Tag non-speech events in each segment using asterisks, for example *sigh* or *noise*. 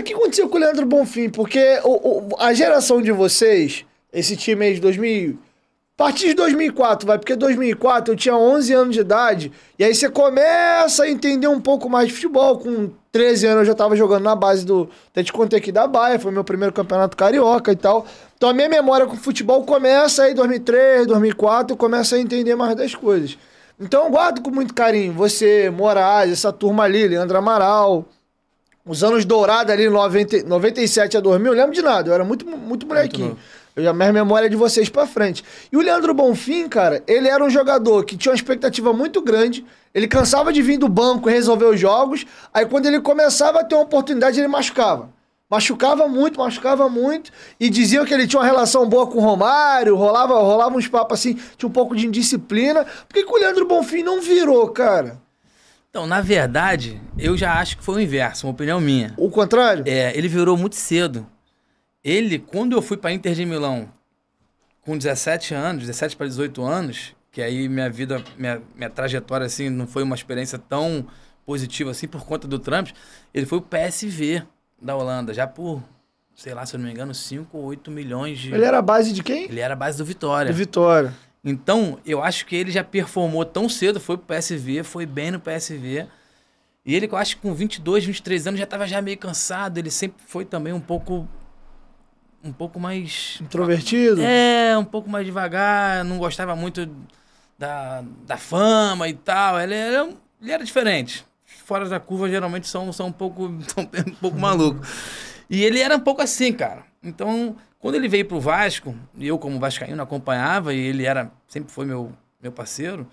o que aconteceu com o Leandro Bonfim? Porque o, o, a geração de vocês, esse time aí de 2000... A partir de 2004, vai, porque 2004 eu tinha 11 anos de idade, e aí você começa a entender um pouco mais de futebol. Com 13 anos eu já tava jogando na base do. Até te contei aqui da Baia, foi meu primeiro campeonato carioca e tal. Então a minha memória com futebol começa aí 2003, 2004, eu começo a entender mais das coisas. Então eu guardo com muito carinho você, Moraes, essa turma ali, Leandro Amaral, os anos dourados ali, 90, 97 a 2000, eu lembro de nada, eu era muito, muito molequinho. eu já minha memória é de vocês para frente. E o Leandro Bonfim, cara, ele era um jogador que tinha uma expectativa muito grande. Ele cansava de vir do banco e resolver os jogos. Aí quando ele começava a ter uma oportunidade, ele machucava. Machucava muito, machucava muito. E diziam que ele tinha uma relação boa com o Romário, rolava, rolava uns papos assim, tinha um pouco de indisciplina. Por que, que o Leandro Bonfim não virou, cara? Então, na verdade, eu já acho que foi o inverso, uma opinião minha. O contrário? É, ele virou muito cedo. Ele, quando eu fui para Inter de Milão com 17 anos, 17 para 18 anos, que aí minha vida, minha, minha trajetória assim não foi uma experiência tão positiva assim por conta do Trump, ele foi o PSV da Holanda, já por sei lá, se eu não me engano, 5 ou 8 milhões de. Ele era a base de quem? Ele era a base do Vitória. Do Vitória. Então, eu acho que ele já performou tão cedo, foi pro PSV, foi bem no PSV. E ele, eu acho que com 22, 23 anos já tava já meio cansado, ele sempre foi também um pouco um pouco mais introvertido? É, um pouco mais devagar, não gostava muito da, da fama e tal. Ele era, é ele era diferente. Fora da curva geralmente são, são um pouco *laughs* são um pouco maluco. E ele era um pouco assim, cara. Então, quando ele veio para o Vasco, e eu como vascaíno acompanhava, e ele era sempre foi meu, meu parceiro,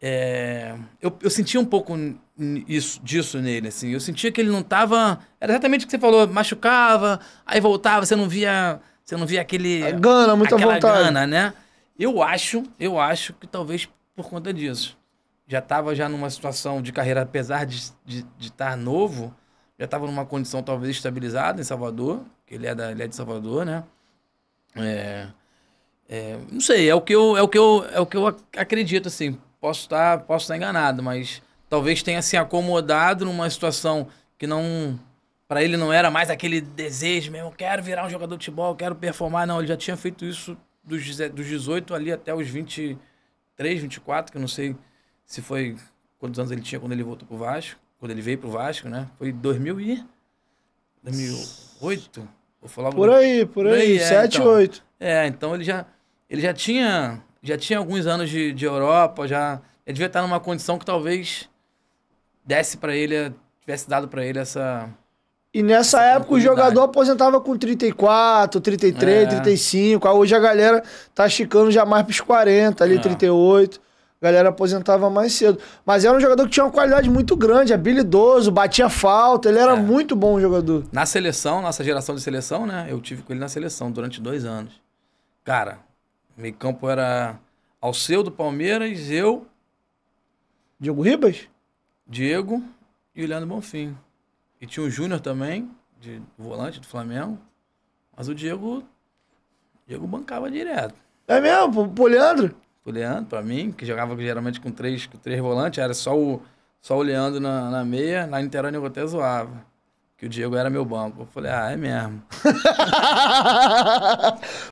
é, eu, eu sentia um pouco isso, disso nele, assim. Eu sentia que ele não estava Era exatamente o que você falou, machucava, aí voltava, você não via... Você não via aquele... A gana, muita aquela vontade. gana, né? Eu acho, eu acho que talvez por conta disso. Já estava já numa situação de carreira, apesar de estar de, de tá novo, já estava numa condição talvez estabilizada em Salvador, ele é, da, ele é de Salvador, né? É, é, não sei, é o que eu, é o que eu, é o que eu acredito, assim. Posso estar tá, posso tá enganado, mas talvez tenha se acomodado numa situação que não. para ele não era mais aquele desejo mesmo, quero virar um jogador de futebol, quero performar. Não, ele já tinha feito isso dos, dos 18 ali até os 23, 24, que eu não sei se foi quantos anos ele tinha quando ele voltou pro Vasco, quando ele veio pro Vasco, né? Foi 2000 e 2008. Vou falar por aí, por aí, por aí, 7, é, então, 8. É, então ele já, ele já tinha já tinha alguns anos de, de Europa, já ele devia estar numa condição que talvez desse para ele, tivesse dado para ele essa e nessa época o jogador aposentava com 34, 33, é. 35. Hoje a galera tá esticando já mais pros 40, ali é. 38. A galera aposentava mais cedo. Mas era um jogador que tinha uma qualidade muito grande, habilidoso, batia falta, ele era é. muito bom jogador. Na seleção, nossa geração de seleção, né? Eu tive com ele na seleção durante dois anos. Cara, meio campo era Alceu do Palmeiras, eu. Diego Ribas? Diego e o Leandro Bonfim. E tinha o Júnior também, de volante do Flamengo. Mas o Diego. Diego bancava direto. É mesmo? Pro Leandro? o Leandro, para mim, que jogava geralmente com três, com três volantes, era só o, só o Leandro na, na meia, na Niterói eu até zoava. Que o Diego era meu banco. Eu falei, ah, é mesmo. *laughs*